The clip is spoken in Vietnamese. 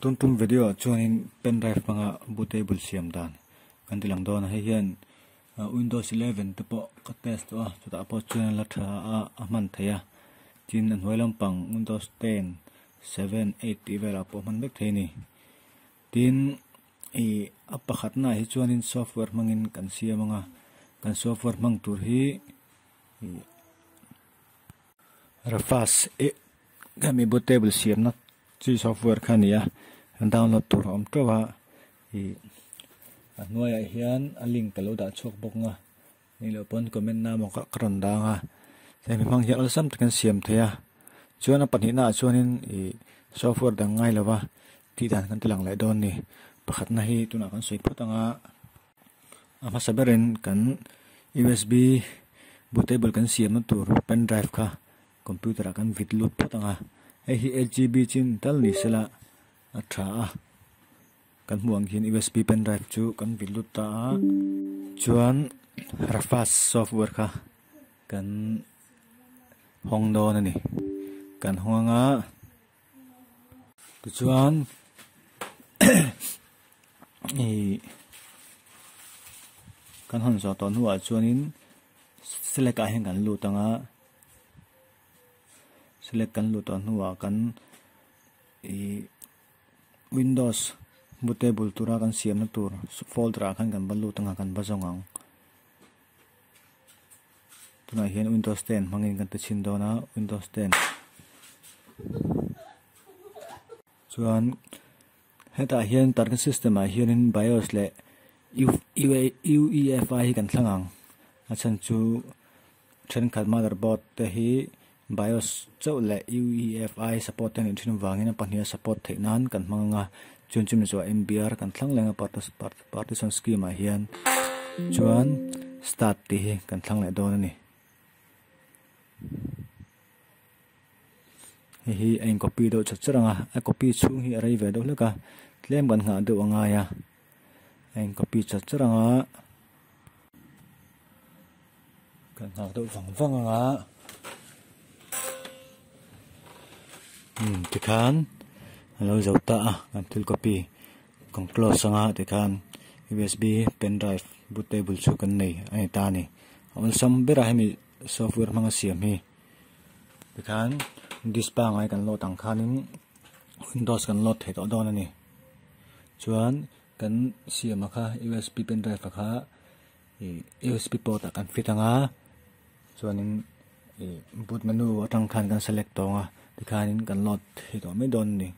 tuntum video chuanin drive manga bootable siam dan kan tilang don he hian uh, windows 11 te katest ka test a chuta pawh chuan la tha a a man theia chin an hnuai pang windows 10 7 8 ti vela po man bek thei ni tin e a pakhat na hi chuanin software mangin kan siam anga kan software mang tur hi rafas e kami bootable siam na chi software khania download tur om towa i noi a ah hian a link talo da chok boknga ni lo pon comment na mo ka kron da nga sai mi mang hian al sam takan siam thea chuan a panhi na ah chuanin i software dang ngai lawa ti dan kan tilang lai don ni pakhat na hi tuna kan soi phutanga ama saberin kan USB bootable kan siam na tur pen drive kha computer kan vit lut phutanga hi lgb chin tal ni sela a tha a kan muang hin usb pen drive chu kan vilu ta chuan rafas software kha kan hong do na ni kan huanga tu chuan i kan hon zo ton huwa chuanin seleka heng kan lu tanga select kan lut an huwa kan i windows bu table tura kan siam na tur folder khan kan balu tanga kan bazongang tuna hian windows 10 mangin kan te chin dona windows 10 chuan heta hian target system a hian in bios le uefi hi kan thlangang achan chu then khat motherboard te hi bios chau le uefi support ten thinu wangin pahnia support theina han kan manga chun chum zo mbr kan part lenga partition scheme a hian chuan start thì hi kan thlang đâu này, ani hi hi ein copy do chacharanga anh copy chung hi arei ve do leka tlem kan nga do ngay à, anh copy chacharanga kan à. nga đồ vang vang à Mm, tekan, khan alo zo ta kan kopi copy kong close sanga tekan USB pen drive bootable table chu kan nei ai ta ni on sam hemi software manga siam hi tekan khan ngai kan lo tang khanin windows kan lo the to don ani chuan kan siam kha USB pen drive kha USB port kan fit anga chuanin boot menu atang khan kan select tonga ที่ขานี้กันรอดเหตุี่กไม่โดนนี่